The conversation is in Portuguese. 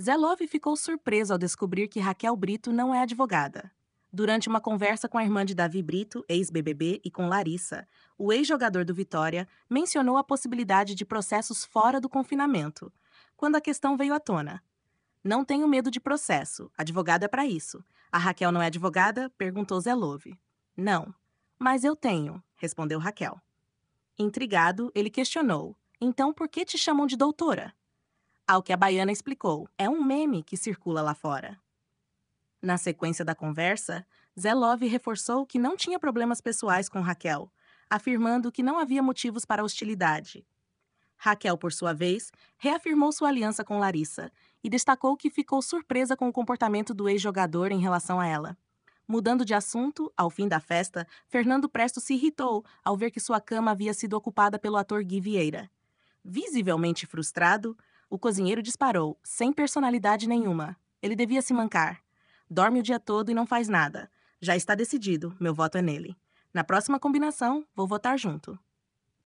Zelov ficou surpreso ao descobrir que Raquel Brito não é advogada. Durante uma conversa com a irmã de Davi Brito, ex-BBB, e com Larissa, o ex-jogador do Vitória mencionou a possibilidade de processos fora do confinamento, quando a questão veio à tona. Não tenho medo de processo, advogado é para isso. A Raquel não é advogada? perguntou Zelov. Não, mas eu tenho, respondeu Raquel. Intrigado, ele questionou: então por que te chamam de doutora? Ao que a baiana explicou, é um meme que circula lá fora. Na sequência da conversa, Zé Love reforçou que não tinha problemas pessoais com Raquel, afirmando que não havia motivos para hostilidade. Raquel, por sua vez, reafirmou sua aliança com Larissa e destacou que ficou surpresa com o comportamento do ex-jogador em relação a ela. Mudando de assunto, ao fim da festa, Fernando Presto se irritou ao ver que sua cama havia sido ocupada pelo ator Gui Vieira. Visivelmente frustrado, o cozinheiro disparou, sem personalidade nenhuma. Ele devia se mancar. Dorme o dia todo e não faz nada. Já está decidido, meu voto é nele. Na próxima combinação, vou votar junto.